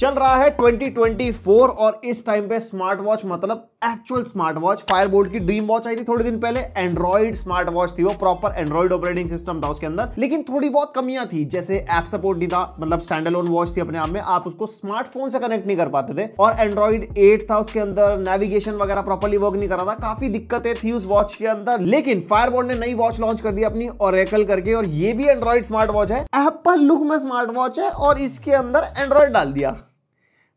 चल रहा है 2024 और इस टाइम पे स्मार्ट वॉच मतलब actual smart watch Fire Boltt की ड्रीम वॉच आई थी थोड़े दिन पहले एंड्रॉइड स्मार्ट वॉच थी वो प्रॉपर एंड्रॉइड ऑपरेटिंग सिस्टम था उसके अंदर लेकिन थोड़ी बहुत कमियां थी जैसे ऐप सपोर्ट नहीं था मतलब स्टैंड अलोन वॉच थी अपने आप में आप उसको स्मार्टफोन से कनेक्ट नहीं कर पाते थे और एंड्रॉइड एट था उसके अंदर नेविगेशन वगैरह प्रॉपरली वर्क नहीं कर रहा था काफी दिक्कतें थी उस वॉच के अंदर लेकिन फायर बोल्ट ने नई वॉच लॉन्च कर दी अपनी ओरेकल करके और ये भी एंड्रॉइड स्मार्ट वॉच है एप्पल लुक में स्मार्ट वॉच है और इसके अंदर एंड्रॉइड डाल दिया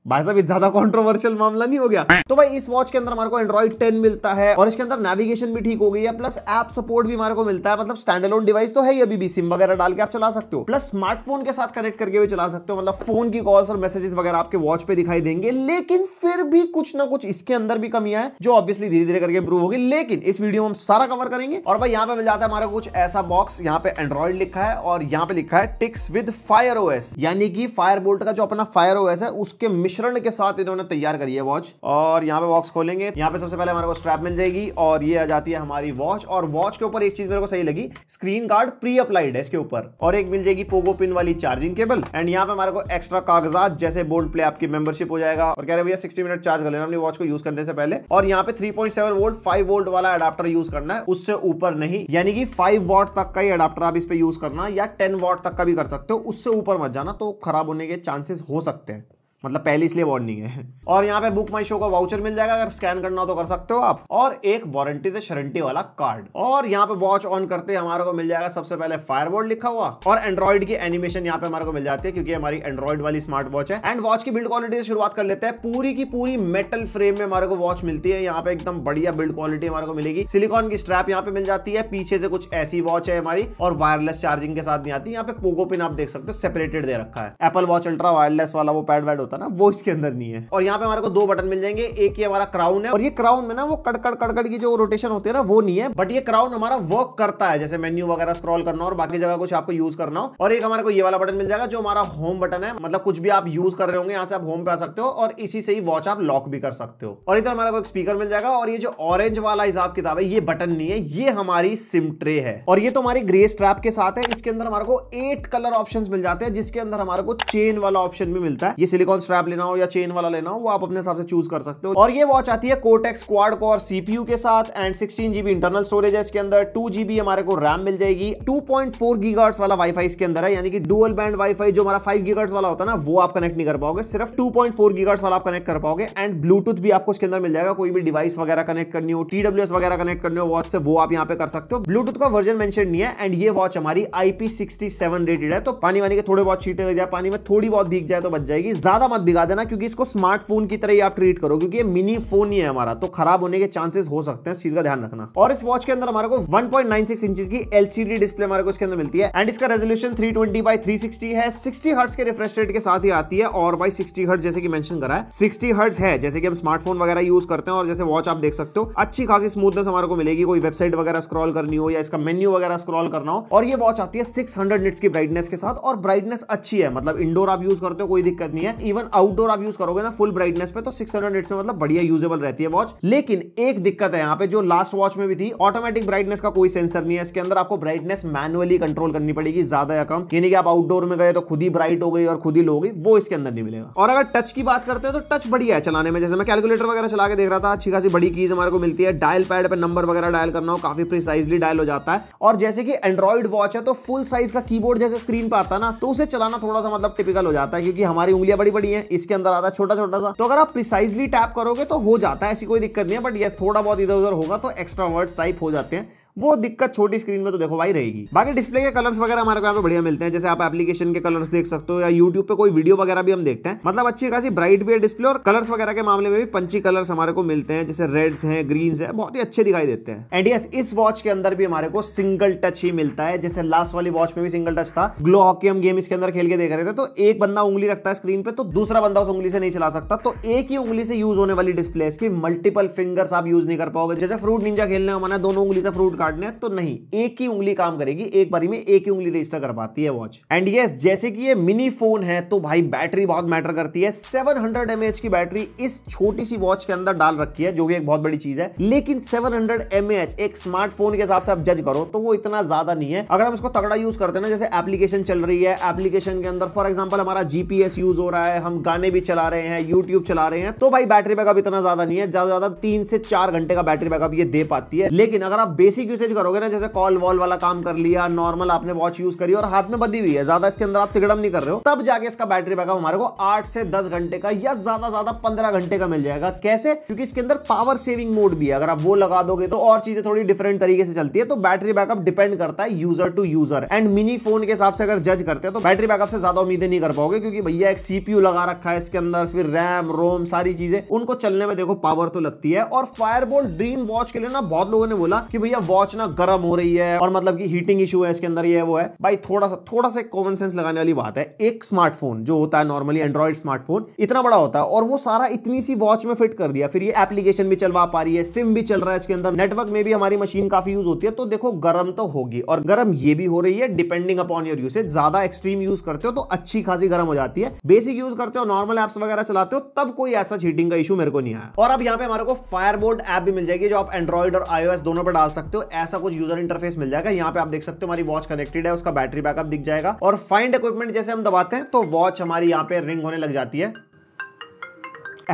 भाई साहब ज्यादा कॉन्ट्रोवर्शियल मामला नहीं हो गया हाँ। तो भाई इस वॉच के अंदर हमारे को एंड्रॉइड टेन मिलता है और इसके अंदर नेविगेशन भी ठीक हो गई है प्लस एप सपोर्ट भी हमारे को मिलता है मतलब स्टैंड अलोन डिवाइस तो है ही अभी भी सिम वगैरह डाल के आप चला सकते हो प्लस स्मार्टफोन के साथ कनेक्ट करके भी चला सकते हो मतलब फोन की कॉल्स और मैसेजेस वगैरह आपके वॉच पे दिखाई देंगे लेकिन फिर भी कुछ ना कुछ इसके अंदर भी कमियां है जो ऑब्वियसली धीरे धीरे करके इंप्रूव होगी लेकिन इस वीडियो में हम सारा कवर करेंगे और भाई यहाँ पे मिल जाता है हमारा कुछ ऐसा बॉक्स यहाँ पे एंड्रॉइड लिखा है और यहाँ पे लिखा है टिक्स विद फायर ओएस यानी कि फायर बोल्ट का जो अपना फायर ओ है उसके मिशन मिश्रण के साथ इन्होंने तैयार करी है वॉच और यहाँ पे बॉक्स खोलेंगे यहाँ पे सबसे पहले हमारे को स्ट्रैप मिल जाएगी और ये आ जाती है हमारी वॉच और वॉच के ऊपर एक चीज मेरे को सही लगी स्क्रीन गार्ड प्री अप्लाइड है इसके ऊपर और एक मिल जाएगी पोगो पिन वाली चार्जिंग केबल एंड यहाँ पे हमारे को एक्स्ट्रा कागजात जैसे बोल्ड प्ले आपकी मेंबरशिप हो जाएगा और कह रहे भैया सिक्सटी मिनट चार्ज कर लेना अपनी वॉच को यूज करने से पहले और यहाँ पे three point seven volt five volt वाला अडाप्टर यूज करना है उससे ऊपर नहीं यानी कि फाइव वॉट तक का ही अडाप्टर आप इस पर यूज करना या टेन वॉट तक का भी कर सकते हो उससे ऊपर मत जाना तो खराब होने के चांसेस हो सकते हैं मतलब पहले इसलिए वार्निंग है और यहाँ पे बुक माई शो का वाउचर मिल जाएगा अगर स्कैन करना हो तो कर सकते हो आप और एक वारंटी से शरंटी वाला कार्ड और यहाँ पे वॉच ऑन करते हमारे को मिल जाएगा सबसे पहले फायरबोर्ड लिखा हुआ और एंड्रॉइड की एनिमेशन यहाँ पे हमारे को मिल जाती है क्योंकि हमारी एंड्रॉइड वाली स्मार्ट वॉच है एंड वॉच की बिल्ड क्वालिटी से शुरुआत कर लेते हैं पूरी की पूरी मेटल फ्रेम में हमारे को वॉच मिलती है यहाँ पे एकदम बढ़िया बिल्ड क्वालिटी हमारे को मिलेगी सिलिकॉन की स्ट्रैप यहाँ पे मिल जाती है पीछे से कुछ ऐसी वॉच है हमारी और वायरलेस चार्जिंग के साथ नहीं आती यहाँ पे पोगो पिन आप देख सकते हो सेपरेटेड दे रखा है एप्पल वॉच अल्ट्रा वायरलेस वाला वो पैड वैड होता है था ना वो इसके अंदर नहीं है और यहाँ पे हमारे को दो बटन मिल जाएंगे एक ये हमारा क्राउन है और ये क्राउन में ना वो कड़कड़ कड़कड़ की जो रोटेशन होती है ना वो नहीं है बट ये क्राउन हमारा वर्क करता है जैसे मेन्यू वगैरह स्क्रॉल करना और बाकी जगह कुछ आपको यूज करना हो और एक हमारे को ये वाला बटन मिल जाएगा जो हमारा होम बटन है मतलब कुछ भी आप यूज कर रहे होंगे यहाँ से आप होम पे आ सकते हो और इसी से ही वॉच आप लॉक भी कर सकते हो और इधर हमारे को एक स्पीकर मिल जाएगा और ये जो ऑरेंज वाला हिसाब किताब है ये बटन नहीं है ये हमारी सिम ट्रे है और ये तो हमारी ग्रे स्ट्रैप के साथ है इसके अंदर हमारे को एट कलर ऑप्शन मिल जाते हैं जिसके अंदर हमारे को चेन वाला ऑप्शन भी मिलता है ये सिलिकॉन डबल स्ट्रैप लेना हो या चेन वाला लेना हो वो आप अपने हिसाब से चूज कर सकते हो और ये वॉच आती है कोटेक्स क्वाड कोर सीपीयू के साथ and sixteen GB internal storage है इसके अंदर टू जीबी हमारे को रैम मिल जाएगी 2.4 गीगाहर्ट्ज वाला वाईफाई इसके अंदर है यानी कि डुअल बैंड वाईफाई जो हमारा फाइव गीगाहर्ट्ज वाला होता ना वो आप कनेक्ट नहीं कर पाओगे सिर्फ 2.4 गीगाहर्ट्ज वाला आप कनेक्ट कर पाओगे एंड ब्लूटूथ भी आपको इसके अंदर मिल जाएगा कोई भी डिवाइस वगैरह कनेक्ट करनी हो टीडब्ल्यूएस वगैरह कनेक्ट करनी हो वॉच से वो आप यहाँ पे कर सकते हो ब्लूटूथ का वर्जन मेंशन नहीं है एंड ये वॉच हमारी आईपी सिक्सटी रेटेड है तो पानी वानी के थोड़े बहुत छीटे लग जाए पानी में थोड़ी बहुत दिख जाए तो बच जाएगी ज्यादा ज्यादा मत बिगा देना क्योंकि इसको स्मार्टफोन की तरह ही आप ट्रीट करो क्योंकि ये मिनी फोन ही है हमारा तो खराब होने के चांसेस हो सकते हैं इस चीज का ध्यान रखना और इस वॉच के अंदर हमारे को 1.96 इंच की एलसीडी डिस्प्ले हमारे को इसके अंदर मिलती है एंड इसका रेजोल्यूशन 320 ट्वेंटी बाई है सिक्सटी हर्ट्स के रिफ्रेश रेट के साथ ही आती है और बाई सिक्सटी हर्ट जैसे कि मैंशन करा है सिक्सटी हर्ट्ज है जैसे कि हम स्मार्टफोन वगैरह यूज करते हैं और जैसे वॉच आप देख सकते हो अच्छी खासी स्मूथनेस हमारे को मिलेगी कोई वेबसाइट वगैरह स्क्रॉल करनी हो या इसका मेन्यू वगैरह स्क्रॉल करना हो और ये वॉच आती है सिक्स हंड्रेड की ब्राइटनेस के साथ और ब्राइटनेस अच्छी है मतलब इंडोर आप यूज करते हो कोई दिक्कत नहीं है इवन आउटडोर आप यूज करोगे ना फुल ब्राइटनेस पे तो सिक्स हंड्रेड से मतलब बढ़िया यूजेबल रहती है वॉच लेकिन एक दिक्कत है यहाँ पे जो लास्ट वॉच में भी थी ऑटोमेटिक ब्राइटनेस का कोई सेंसर नहीं है इसके अंदर आपको ब्राइटनेस मैनुअली कंट्रोल करनी पड़ेगी ज्यादा या कम यानी कि आप आउटडोर में गए तो खुद ही ब्राइट हो गई और खुद ही लो गई वो इसके अंदर नहीं मिलेगा और अगर टच की बात करते हैं तो टच बढ़िया है चलाने में जैसे मैं कैलकुलेटर वगैरह चला के देख रहा था अच्छी खासी बड़ी कीज हमारे को मिलती है डायल पैड पर नंबर वगैरह डायल करना हो काफी प्रिसाइजली डायल हो जाता है और जैसे कि एंड्रॉइड वॉच है तो फुल साइज का कीबोर्ड जैसे स्क्रीन पर आता ना तो उसे चलाना थोड़ा सा मतलब टिपिकल हो जाता है क्योंकि हमारी उंगलियां बड़ी बड़ी बड़ी है इसके अंदर आता है छोटा छोटा सा तो अगर आप प्रिसाइजली टैप करोगे तो हो जाता है ऐसी कोई दिक्कत नहीं है बट यस थोड़ा बहुत इधर उधर होगा तो एक्स्ट्रा वर्ड्स टाइप हो जाते हैं वो दिक्कत छोटी स्क्रीन में तो देखो भाई रहेगी बाकी डिस्प्ले के कलर्स वगैरह हमारे यहाँ पे बढ़िया मिलते हैं जैसे आप एप्लीकेशन के कलर्स देख सकते हो या यूट्यूब पे कोई वीडियो वगैरह भी हम देखते हैं मतलब अच्छी खासी ब्राइट भी है डिस्प्ले और कलर्स वगैरह के मामले में भी पंची कलर्स हमारे को मिलते हैं जैसे रेड्स हैं ग्रीन्स है बहुत ही अच्छे दिखाई देते हैं एंड यस इस वॉच के अंदर भी हमारे को सिंगल टच ही मिलता है जैसे लास्ट वाली वॉच में भी सिंगल टच था ग्लो हॉकी हम गेम इसके अंदर खेल के देख रहे थे तो एक बंदा उंगली रखता है स्क्रीन पे तो दूसरा बंदा उस उंगली से नहीं चला सकता तो एक ही उंगली से यूज होने वाली डिस्प्ले इसकी मल्टीपल फिंगर्स आप यूज नहीं कर पाओगे जैसे फ्रूट निंजा खेलने का दोनों उंगली से फ्रूट काटने हैं तो नहीं एक ही उंगली काम करेगी एक बारी में एक ही उंगली रजिस्टर कर पाती है वॉच एंड यस जैसे कि ये मिनी फोन है तो भाई बैटरी बहुत मैटर करती है सेवन हंड्रेड की बैटरी इस छोटी सी वॉच के अंदर डाल रखी है जो कि एक बहुत बड़ी चीज है लेकिन सेवन हंड्रेड एक स्मार्टफोन के हिसाब से आप जज करो तो वो इतना ज्यादा नहीं है अगर हम इसको तगड़ा यूज करते हैं ना जैसे एप्लीकेशन चल रही है एप्लीकेशन के अंदर फॉर एग्जाम्पल हमारा जीपीएस यूज हो रहा है हम गाने भी चला रहे हैं यूट्यूब चला रहे हैं तो भाई बैटरी बैकअप इतना ज्यादा नहीं है ज्यादा ज्यादा तीन से चार घंटे का बैटरी बैकअप ये दे पाती है लेकिन अगर आप बेसिक यूसेज करोगे ना जैसे कॉल वॉल वाला काम कर लिया नॉर्मल आपने वॉच यूज करी और हाथ में बदी हुई है ज्यादा इसके अंदर आप तिगड़म नहीं कर रहे हो तब जाके इसका बैटरी बैकअप हमारे को आठ से दस घंटे का या ज्यादा ज्यादा पंद्रह घंटे का मिल जाएगा कैसे क्योंकि इसके अंदर पावर सेविंग मोड भी है अगर आप वो लगा दोगे तो और चीजें थोड़ी डिफरेंट तरीके से चलती है तो बैटरी बैकअप डिपेंड करता है user to user and mini phone के हिसाब से अगर जज करते हैं तो बैटरी बैकअप से ज्यादा उम्मीदें नहीं कर पाओगे क्योंकि भैया एक सीपीयू लगा रखा है इसके अंदर फिर रैम रोम सारी चीजें उनको चलने में देखो पावर तो लगती है और फायरबोल ड्रीम वॉच के लिए ना बहुत लोगों ने बोला कि भैया वॉच वॉच ना गर्म हो रही है और मतलब की हीटिंग इशू है इसके अंदर ये वो है भाई थोड़ा सा थोड़ा सा कॉमन सेंस लगाने वाली बात है एक स्मार्टफोन जो होता है नॉर्मली एंड्रॉइड स्मार्टफोन इतना बड़ा होता है और वो सारा इतनी सी वॉच में फिट कर दिया फिर ये एप्लीकेशन भी चलवा पा रही है सिम भी चल रहा है इसके अंदर नेटवर्क में भी हमारी मशीन काफी यूज होती है तो देखो गर्म तो होगी और गर्म ये भी हो रही है डिपेंडिंग अपॉन योर यूसेज ज्यादा एक्सट्रीम यूज करते हो तो अच्छी खासी गर्म हो जाती है बेसिक यूज करते हो नॉर्मल एप्स वगैरह चलाते हो तब कोई ऐसा चीटिंग का इशू मेरे को नहीं आया और अब यहाँ पे हमारे को फायरबोल्ट ऐप भी मिल जाएगी जो आप एंड्रॉइड और आईओएस दोनों पर डाल सकते हो ऐसा कुछ यूजर इंटरफेस मिल जाएगा यहाँ पे आप देख सकते हो हमारी वॉच कनेक्टेड है उसका बैटरी बैकअप दिख जाएगा और फाइंड इक्विपमेंट जैसे हम दबाते हैं तो वॉच हमारी यहाँ पे रिंग होने लग जाती है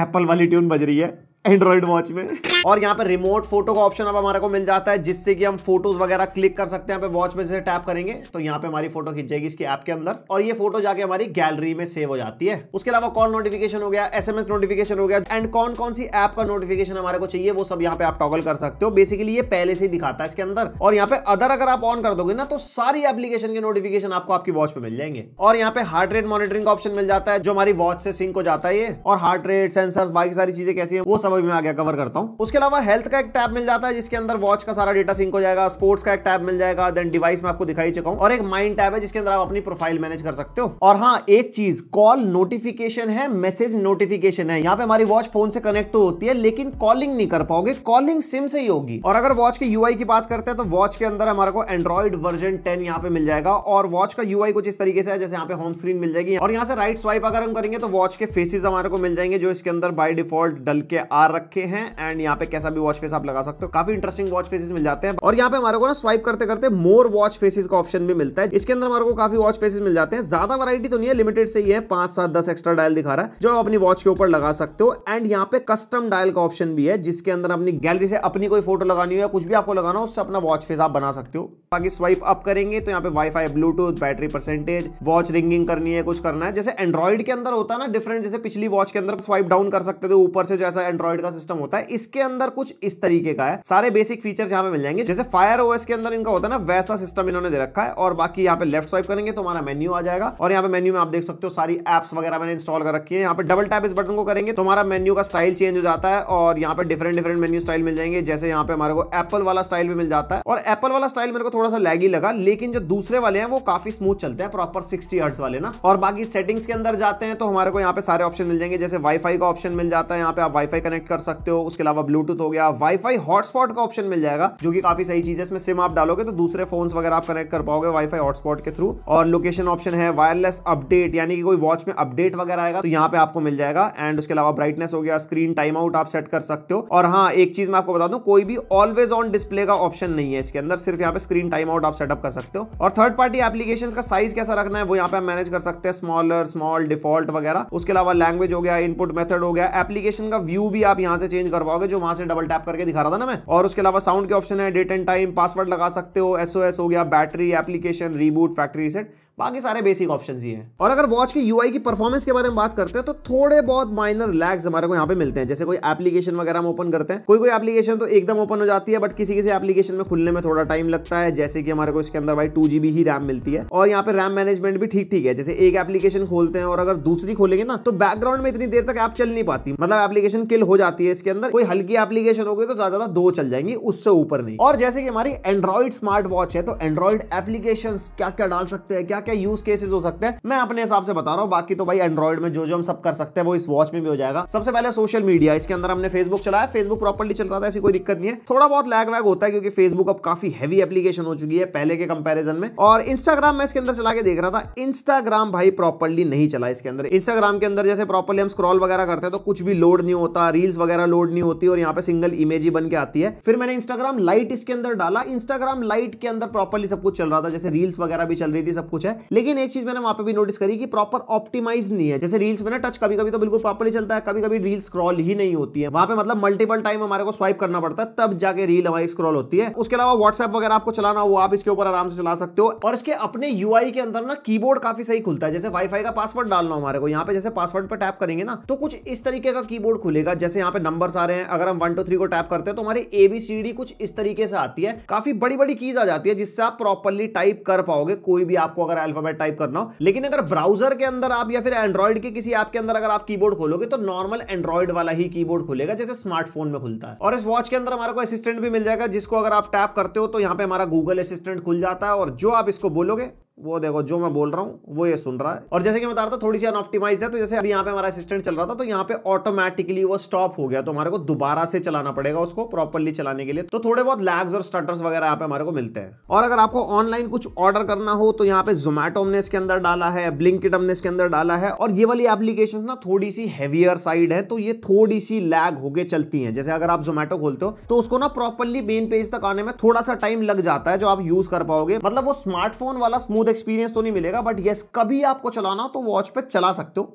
एप्पल वाली ट्यून बज रही है एंड्रॉइड वॉच में और यहाँ पे रिमोट फोटो का ऑप्शन अब हमारे को मिल जाता है जिससे कि हम फोटोज वगैरह क्लिक कर सकते हैं वॉच में जैसे टैप करेंगे तो यहाँ पे हमारी फोटो खींच जाएगी इसके ऐप के अंदर और ये फोटो जाके हमारी गैलरी में सेव हो जाती है उसके अलावा कॉल नोटिफिकेशन हो गया एसएमएस नोटिफिकेशन हो गया एंड कौन कौन सी ऐप का नोटिफिकेशन हमारे को चाहिए वो सब यहाँ पे आप टॉगल कर सकते हो बेसिकली ये पहले से ही दिखाता है इसके अंदर और यहाँ पे अदर अगर आप ऑन कर दोगे ना तो सारी एप्लीकेशन के नोटिफिकेशन आपको आपकी वॉच पे मिल जाएंगे और यहाँ पे हार्ट रेट मॉनिटरिंग का ऑप्शन मिल जाता है जो हमारी वॉच से सिंक हो जाता है और हार्ट रेट सेंसर बाकी सारी चीजें कैसी है वो सब वो भी मैं आगे कवर करता हूँ उसके अलावा हेल्थ का एक टैब मिल जाता है जिसके अंदर वॉच का सारा डेटा सिंक हो जाएगा स्पोर्ट्स का एक टैब मिल जाएगा देन डिवाइस में आपको दिखाई चुका हूँ और एक माइंड टैब है जिसके अंदर आप अपनी प्रोफाइल मैनेज कर सकते हो और हाँ एक चीज कॉल नोटिफिकेशन है मैसेज नोटिफिकेशन है यहाँ पे हमारी वॉच फोन से कनेक्ट तो होती है लेकिन कॉलिंग नहीं कर पाओगे कॉलिंग सिम से ही होगी और अगर वॉच के यूआई की बात करते हैं तो वॉच के अंदर हमारे को एंड्रॉइड वर्जन टेन यहाँ पे मिल जाएगा और वॉच का यूआई कुछ इस तरीके से है जैसे यहाँ पे होम स्क्रीन मिल जाएगी और यहाँ से राइट स्वाइप अगर हम करेंगे तो वॉच के फेसेस हमारे को मिल जाएंगे जो इसके अंदर बाय डिफॉल्ट डल के आ आर रखे हैं एंड यहाँ पे कैसा भी वॉच फेस आप लगा सकते हो काफी इंटरेस्टिंग वॉच फेसेस मिल जाते हैं और यहाँ पे हमारे को ना स्वाइप करते करते मोर वॉच फेसेस का ऑप्शन भी मिलता है इसके अंदर हमारे को काफी वॉच फेसेस मिल जाते हैं ज्यादा वरायटी तो नहीं है लिमिटेड से ही है पांच सात दस एक्स्ट्रा डायल दिखा रहा है जो आप अपनी वॉच के ऊपर लगा सकते हो एंड यहाँ पे कस्टम डायल का ऑप्शन भी है जिसके अंदर अपनी गैलरी से अपनी कोई फोटो लगानी हो या कुछ भी आपको लगाना हो उससे अपना वॉच फेस आप बना सकते हो बाकी स्वाइप अप करेंगे तो यहाँ पे WiFi Bluetooth battery percentage watch ringing करनी है कुछ करना है जैसे एंड्रॉइड के अंदर होता है ना डिफरेंट जैसे पिछली वॉच के अंदर स्वाइप डाउन कर सकते थे ऊपर से जैसा एंड्रॉइड एंड्रॉइड का सिस्टम होता है इसके अंदर कुछ इस तरीके का है सारे बेसिक फीचर यहाँ पे मिल जाएंगे जैसे फायर ओएस के अंदर इनका होता है ना वैसा सिस्टम इन्होंने दे रखा है और बाकी यहाँ पे लेफ्ट स्वाइप करेंगे तो हमारा मेन्यू आ जाएगा और यहाँ पे मेन्यू में आप देख सकते हो सारी एप्स वगैरह मैंने इंस्टॉल कर रखी है यहाँ पे डबल टैप इस बटन को करेंगे तो हमारा मेन्यू का स्टाइल चेंज हो जाता है और यहाँ पे डिफरेंट डिफरेंट मेन्यू स्टाइल मिल जाएंगे जैसे यहाँ पे हमारे को एप्पल वाला स्टाइल भी मिल जाता है और एप्पल वाला स्टाइल मेरे को थोड़ा सा लैगी लगा लेकिन जो दूसरे वाले हैं वो काफी स्मूथ चलते हैं प्रॉपर सिक्सटी हर्ट्स वाले ना और बाकी सेटिंग्स के अंदर जाते हैं तो हमारे को यहाँ पे सारे ऑप्शन मिल जाएंगे जैसे वाईफाई का ऑप्शन मिल जाता है यहाँ पे आप वाईफाई कनेक्ट कनेक्ट कर सकते हो उसके अलावा ब्लूटूथ हो गया वाईफाई हॉटस्पॉट का ऑप्शन मिल जाएगा जो कि काफी सही चीज है इसमें सिम आप डालोगे तो दूसरे फोन वगैरह आप कनेक्ट कर पाओगे वाईफाई हॉटस्पॉट के थ्रू और लोकेशन ऑप्शन है वायरलेस अपडेट यानी कि कोई वॉच में अपडेट वगैरह आएगा तो यहाँ पे आपको मिल जाएगा एंड उसके अलावा ब्राइटनेस हो गया स्क्रीन टाइम आउट आप सेट कर सकते हो और हाँ एक चीज मैं आपको बता दूं कोई भी ऑलवेज ऑन डिस्प्ले का ऑप्शन नहीं है इसके अंदर सिर्फ यहाँ पे स्क्रीन टाइम आउट आप सेटअप कर सकते हो और थर्ड पार्टी एप्लीकेशन का साइज कैसा रखना है वो यहाँ पे मैनेज कर सकते हैं स्मॉलर स्मॉल डिफॉल्ट वगैरह उसके अलावा लैंग्वेज हो गया इनपुट मेथड हो गया एप्लीकेशन का व्यू भी आप आप यहाँ से चेंज करवाओगे जो वहां से डबल टैप करके दिखा रहा था ना मैं और उसके अलावा साउंड के ऑप्शन है डेट एंड टाइम पासवर्ड लगा सकते हो एसओएस हो गया battery application reboot factory set बाकी सारे बेसिक ऑप्शन ही हैं और अगर वॉच की यूआई की परफॉर्मेंस के बारे में बात करते हैं तो थोड़े बहुत माइनर लैग्स हमारे को यहाँ पे मिलते हैं जैसे कोई एप्लीकेशन वगैरह हम ओपन करते हैं कोई कोई एप्लीकेशन तो एकदम ओपन हो जाती है बट किसी किसी एप्लीकेशन में खुलने में थोड़ा टाइम लगता है जैसे कि हमारे को इसके अंदर भाई टू ही रैम मिलती है और यहाँ पे रैम मैनेजमेंट भी ठीक ठीक है जैसे एक एप्लीकेशन खोलते हैं और अगर दूसरी खोलेंगे ना तो बैकग्राउंड में इतनी देर तक ऐप चल नहीं पाती मतलब एप्लीकेशन किल हो जाती है इसके अंदर कोई हल्की एप्लीकेशन हो गई तो ज्यादा दो चल जाएंगी उससे ऊपर नहीं और जैसे कि हमारी एंड्रॉइड स्मार्ट वॉच है तो एंड्रॉइड एप्लीकेशन क्या क्या डाल सकते हैं क्या क्या यूज केसेस हो सकते हैं मैं अपने हिसाब से बता रहा हूँ बाकी तो भाई एंड्रॉइड में जो जो हम सब कर सकते हैं वो इस वॉच में भी हो जाएगा सबसे पहले सोशल मीडिया इसके अंदर हमने फेसबुक चलाया फेसबुक प्रॉपरली चल रहा था ऐसी कोई दिक्कत नहीं है थोड़ा बहुत लैग वैग होता है क्योंकि फेसबुक अब काफी हैवी एप्लीकेशन हो चुकी है पहले के कंपेरिजन में और इंस्टाग्राम मैं इसके अंदर चला के देख रहा था इंस्टाग्राम भाई प्रॉपरली नहीं चला इसके अंदर इंस्टाग्राम के अंदर जैसे प्रॉपरली हम स्क्रॉल वगैरह करते हैं तो कुछ भी लोड नहीं होता रील्स वगैरह लोड नहीं होती और यहाँ पे सिंगल इमेज ही बन के आती है फिर मैंने इंस्टाग्राम लाइट इसके अंदर डाला इंस्टाग्राम लाइट के अंदर प्रॉपरली सब कुछ चल रहा था जैसे रील्स वगैरह भी चल रही थी सब कुछ है है लेकिन एक चीज मैंने वहां पर भी नोटिस करी कि प्रॉपर ऑप्टिमाइज नहीं है जैसे रील्स में ना टच कभी कभी तो बिल्कुल प्रॉपरली चलता है कभी कभी रील स्क्रॉल ही नहीं होती है वहां पर मतलब मल्टीपल टाइम हमारे को स्वाइप करना पड़ता है तब जाके रील हमारी स्क्रॉल होती है उसके अलावा व्हाट्सएप वगैरह आपको चलाना हो आप इसके ऊपर आराम से चला सकते हो और इसके अपने यूआई के अंदर ना कीबोर्ड काफी सही खुलता है जैसे वाईफाई का पासवर्ड डालना हमारे को यहाँ पे जैसे पासवर्ड पर टैप करेंगे ना तो कुछ इस तरीके का कीबोर्ड खुलेगा जैसे यहाँ पे नंबर आ रहे हैं अगर हम वन टू थ्री को टैप करते हैं तो हमारी एबीसीडी कुछ इस तरीके से आती है काफी बड़ी बड़ी कीज आ जाती है जिससे आप प्रॉपरली टाइप कर पाओगे कोई भी आपको अगर सारा अल्फाबेट टाइप करना हो लेकिन अगर ब्राउजर के अंदर आप या फिर एंड्रॉइड के किसी ऐप के अंदर अगर आप कीबोर्ड खोलोगे तो नॉर्मल एंड्रॉइड वाला ही कीबोर्ड खुलेगा जैसे स्मार्टफोन में खुलता है और इस वॉच के अंदर हमारे को असिस्टेंट भी मिल जाएगा जिसको अगर आप टैप करते हो तो यहाँ पे हमारा गूगल असिस्टेंट खुल जाता है और जो आप इसको बोलोगे वो देखो जो मैं बोल रहा हूँ वो ये सुन रहा है और जैसे कि मैं बता रहा था थोड़ी सी अनऑप्टिमाइज है तो जैसे अभी यहाँ पे हमारा असिस्टेंट चल रहा था तो यहाँ पे ऑटोमेटिकली वो स्टॉप हो गया तो हमारे को दोबारा से चलाना पड़ेगा उसको प्रॉपरली चलाने के लिए तो थोड़े बहुत लैग्स और स्टटर्स वगैरह यहाँ पे हमारे को मिलते हैं और अगर आपको ऑनलाइन कुछ ऑर्डर करना हो तो यहाँ पे जोमेटो हमने इसके अंदर डाला है ब्लिंकिट हमने इसके अंदर डाला है और ये वाली एप्लीकेशन ना थोड़ी सी हैवियर साइड है तो ये थोड़ी सी लैग होकर चलती है जैसे अगर आप जोमेटो खोलते हो तो उसको ना प्रॉपरली मेन पेज तक आने में थोड़ा सा टाइम लग जाता है जो आप यूज कर पाओगे मतलब वो स्मार्टफोन वाला स्मूथ स्मूथ एक्सपीरियंस तो नहीं मिलेगा बट येस कभी आपको चलाना तो वॉच पे चला सकते हो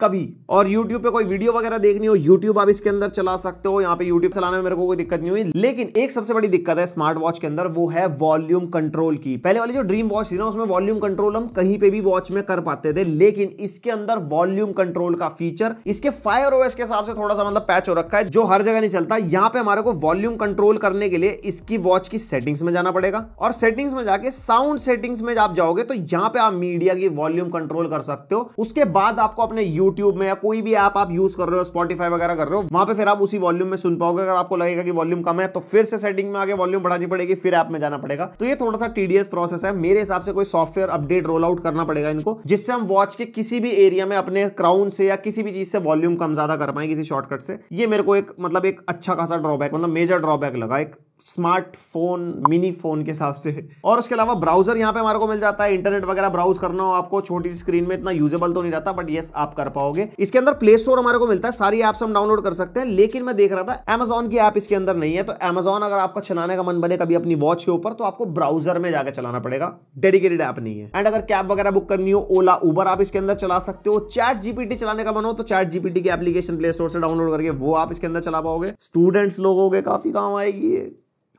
कभी और YouTube पे कोई वीडियो वगैरह देखनी हो YouTube आप इसके अंदर चला सकते हो यहाँ पे YouTube चलाने में मेरे को कोई दिक्कत नहीं हुई लेकिन एक सबसे बड़ी दिक्कत है स्मार्ट वॉच के अंदर वो है वॉल्यूम कंट्रोल की पहले वाली जो ड्रीम वॉच थी ना उसमें वॉल्यूम कंट्रोल हम कहीं पे भी वॉच में कर पाते थे लेकिन इसके अंदर वॉल्यूम कंट्रोल का फीचर इसके फायर ओएस के हिसाब से थोड़ा सा मतलब पैच हो रखा है जो हर जगह नहीं चलता यहाँ पे हमारे को वॉल्यूम कंट्रोल करने के लिए इसकी वॉच की सेटिंग्स में जाना पड़ेगा और सेटिंग्स में जाके साउंड सेटिंग्स में आप जाओगे तो यहाँ पे आप मीडिया की वॉल्यूम कंट्रोल कर सकते हो उसके बाद आपको अपने यूट्यूब में या कोई भी ऐप आप यूज कर रहे हो स्पॉटीफाई वगैरह कर रहे हो वहां पे फिर आप उसी वॉल्यूम में सुन पाओगे अगर आपको लगेगा कि वॉल्यूम कम है तो फिर से सेटिंग में आगे वॉल्यूम बढ़ानी पड़ेगी फिर ऐप में जाना पड़ेगा तो ये थोड़ा सा टीडीएस प्रोसेस है मेरे हिसाब से कोई सॉफ्टवेयर अपडेट रोल आउट करना पड़ेगा इनको जिससे हम वॉच के किसी भी एरिया में अपने क्राउन से या किसी भी चीज से वॉल्यूम कम ज्यादा कर पाए किसी शॉर्टकट से ये मेरे को एक मतलब एक अच्छा खासा ड्रॉबैक मतलब मेजर ड्रॉबैक लगा एक स्मार्टफोन मिनी फोन के हिसाब से और उसके अलावा ब्राउजर यहाँ पे हमारे को मिल जाता है इंटरनेट वगैरह ब्राउज करना हो आपको छोटी सी स्क्रीन में इतना यूजेबल तो नहीं रहता बट येस आप कर पाओगे इसके अंदर प्ले स्टोर हमारे को मिलता है सारी ऐप्स हम डाउनलोड कर सकते हैं लेकिन मैं देख रहा था एमेजोन की ऐप इसके अंदर नहीं है तो एमेजॉन अगर आपका चलाने का मन बने कभी अपनी वॉच के ऊपर तो आपको ब्राउजर में जाकर चलाना पड़ेगा डेडिकेटेड ऐप नहीं है एंड अगर कैब वगैरह बुक करनी हो ओला उबर आप इसके अंदर चला सकते हो चैट जीपीटी चलाने का मन हो तो चैट जीपीटी की एप्लीकेशन प्ले स्टोर से डाउनलोड करके वो आप इसके अंदर चला पाओगे स्टूडेंट्स लोगों के काफी काम आएगी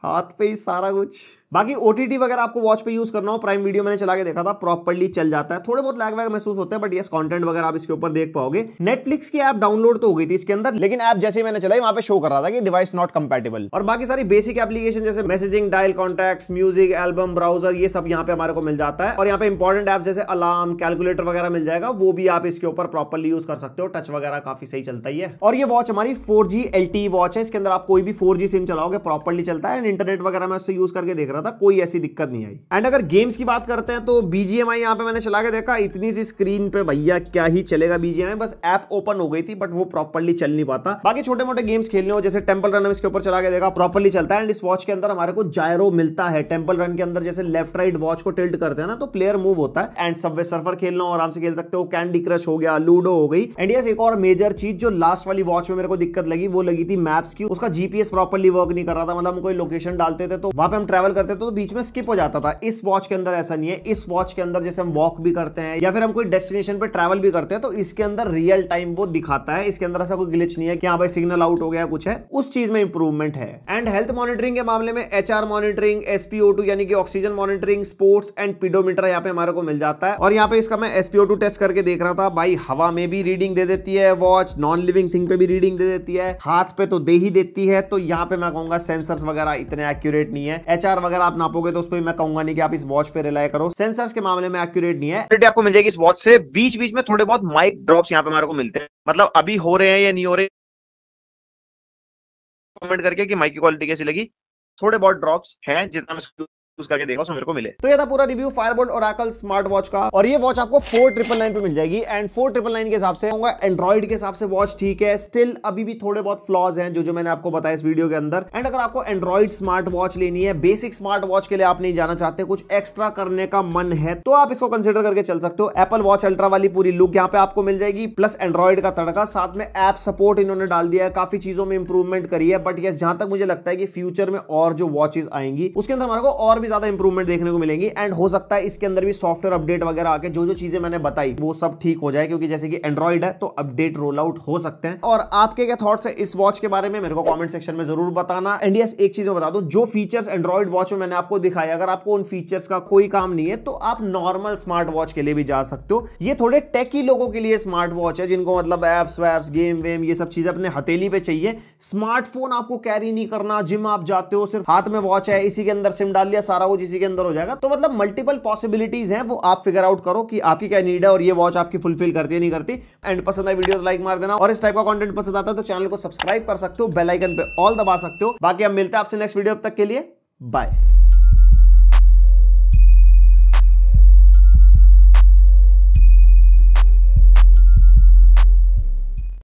हाथ पे ही सारा कुछ बाकी ओ वगैरह आपको वॉच पे यूज करना हो प्राइम वीडियो मैंने चला के देखा था प्रॉपरली चल जाता है थोड़े बहुत लैग वैग महसूस होते हैं बट यस कंटेंट वगैरह आप इसके ऊपर देख पाओगे नेटफ्लिक्स की ऐप डाउनलोड तो हो गई थी इसके अंदर लेकिन ऐप जैसे मैंने चलाई वहां पे शो कर रहा था कि डिवाइस नॉट कम्पेटेबल और बाकी सारी बेसिक एप्लीकेशन जैसे messaging dial contact music album browser ये सब यहाँ पे हमारे को मिल जाता है और यहाँ पे इंपॉर्टेंट ऐप जैसे अलार्म कैलकुलेटर वगैरह मिल जाएगा वो भी आप इसके ऊपर प्रॉपरली यूज कर सकते हो टच वगैरह काफी सही चलता ही है और ये वॉच हमारी फोर जी वॉच है इसके अंदर आप कोई भी फोर सिम चलाओगे प्रॉपरली चलता है एंड इंटरनेट वगैरह मैं उससे यूज करके देख रहा रहा था कोई ऐसी दिक्कत नहीं आई एंड अगर गेम्स की बात करते हैं तो बीजीएमआई यहाँ पे मैंने चला के देखा इतनी सी स्क्रीन पे भैया क्या ही चलेगा बीजीएमआई बस ऐप ओपन हो गई थी बट वो प्रॉपरली चल नहीं पाता बाकी छोटे मोटे गेम्स खेलने हो जैसे टेम्पल रन इसके ऊपर चला के देखा प्रॉपरली चलता है एंड इस वॉच के अंदर हमारे को जायरो मिलता है टेम्पल रन के अंदर जैसे लेफ्ट राइट वॉच को टिल्ट करते हैं ना तो प्लेयर मूव होता है एंड सब सर्फर खेलना हो आराम से खेल सकते हो कैंडी क्रश हो गया लूडो हो गई एंड यस एक और मेजर चीज जो लास्ट वाली वॉच में मेरे को दिक्कत लगी वो लगी थी मैप्स की उसका जीपीएस प्रॉपरली वर्क नहीं कर रहा था मतलब हम कोई लोकेशन डालते थे तो वहां पे हम ट्रेवल कर करते थे तो बीच में स्किप हो जाता था इस वॉच के अंदर ऐसा नहीं है इस वॉच के अंदर जैसे हम वॉक भी करते हैं या फिर हम कोई डेस्टिनेशन पर ट्रैवल भी करते हैं तो इसके अंदर रियल टाइम वो दिखाता है इसके अंदर ऐसा कोई ग्लिच नहीं है कि हाँ भाई सिग्नल आउट हो गया कुछ है उस चीज में इंप्रूवमेंट है एंड हेल्थ मॉनिटरिंग के मामले में H R monitoring SPO two यानी कि oxygen monitoring sports and pedometer यहाँ पे हमारे को मिल जाता है और यहाँ पे इसका मैं एसपीओ टू टेस्ट करके देख रहा था भाई हवा में भी रीडिंग दे देती है वॉच नॉन लिविंग थिंग पे भी रीडिंग दे देती है हाथ पे तो दे ही देती है तो यहाँ पे मैं कहूंगा सेंसर्स वगैरह इतने एक्यूरेट नहीं है एच वगैरह अगर आप नापोगे तो उस पर मैं कहूंगा नहीं कि आप इस वॉच पे रिलाई करो सेंसर्स के मामले में एक्यूरेट नहीं है आपको मिल जाएगी इस वॉच से बीच बीच में थोड़े बहुत माइक ड्रॉप्स यहाँ पे हमारे को मिलते हैं मतलब अभी हो रहे हैं या नहीं हो रहे कमेंट करके कि माइक की क्वालिटी कैसी लगी थोड़े बहुत ड्रॉप्स हैं जितना मैं यूज करके देखा मेरे को मिले तो ये था पूरा रिव्यू फायरबोल्ट और आकल स्मार्ट वॉच का और ये वॉच आपको फोर ट्रिपल नाइन पे मिल जाएगी एंड फोर ट्रिपल नाइन के हिसाब से होगा एंड्रॉइड के हिसाब से वॉच ठीक है स्टिल अभी भी थोड़े बहुत फ्लॉज हैं जो जो मैंने आपको बताया इस वीडियो के अंदर एंड अगर आपको एंड्रॉइड स्मार्ट वॉच लेनी है बेसिक स्मार्ट वॉच के लिए आप नहीं जाना चाहते कुछ एक्स्ट्रा करने का मन है तो आप इसको कंसिडर करके चल सकते हो एपल वॉच अल्ट्रा वाली पूरी लुक यहाँ पे आपको मिल जाएगी प्लस एंड्रॉइड का तड़का साथ में एप सपोर्ट इन्होंने डाल दिया है काफी चीजों में इंप्रूवमेंट करी है बट ये जहां तक मुझे लगता है कि फ्यूचर में और जो वॉचेस आएंगी उसके अंदर हमारे को और काफी ज्यादा इंप्रूवमेंट देखने को मिलेंगी एंड हो सकता है इसके अंदर भी सॉफ्टवेयर अपडेट वगैरह आके जो जो चीजें मैंने बताई वो सब ठीक हो जाए क्योंकि जैसे कि एंड्रॉइड है तो अपडेट रोल आउट हो सकते हैं और आपके क्या थॉट्स है इस वॉच के बारे में मेरे को कॉमेंट सेक्शन में जरूर बताना एंड यस एक चीज बता दो जो फीचर्स एंड्रॉइड वॉच में मैंने आपको दिखाया अगर आपको उन फीचर्स का कोई काम नहीं है तो आप नॉर्मल स्मार्ट वॉच के लिए भी जा सकते हो ये थोड़े टेकी लोगों के लिए स्मार्ट वॉच है जिनको मतलब एप्स वैप्स गेम वेम ये सब चीजें अपने हथेली पे चाहिए स्मार्टफोन आपको कैरी नहीं करना जिम आप जाते हो सिर्फ हाथ में वॉच है इसी के अंदर सिम डाल लिया सारा कुछ इसी के अंदर हो जाएगा तो मतलब मल्टीपल पॉसिबिलिटीज हैं वो आप फिगर आउट करो कि आपकी क्या नीड है और ये वॉच आपकी फुलफिल करती है नहीं करती एंड पसंद आई वीडियो तो लाइक मार देना और इस टाइप का कॉन्टेंट पसंद आता है तो चैनल को सब्सक्राइब कर सकते हो बेलाइकन पे ऑल दबा सकते हो बाकी हम मिलते हैं आपसे नेक्स्ट वीडियो अब तक के लिए बाय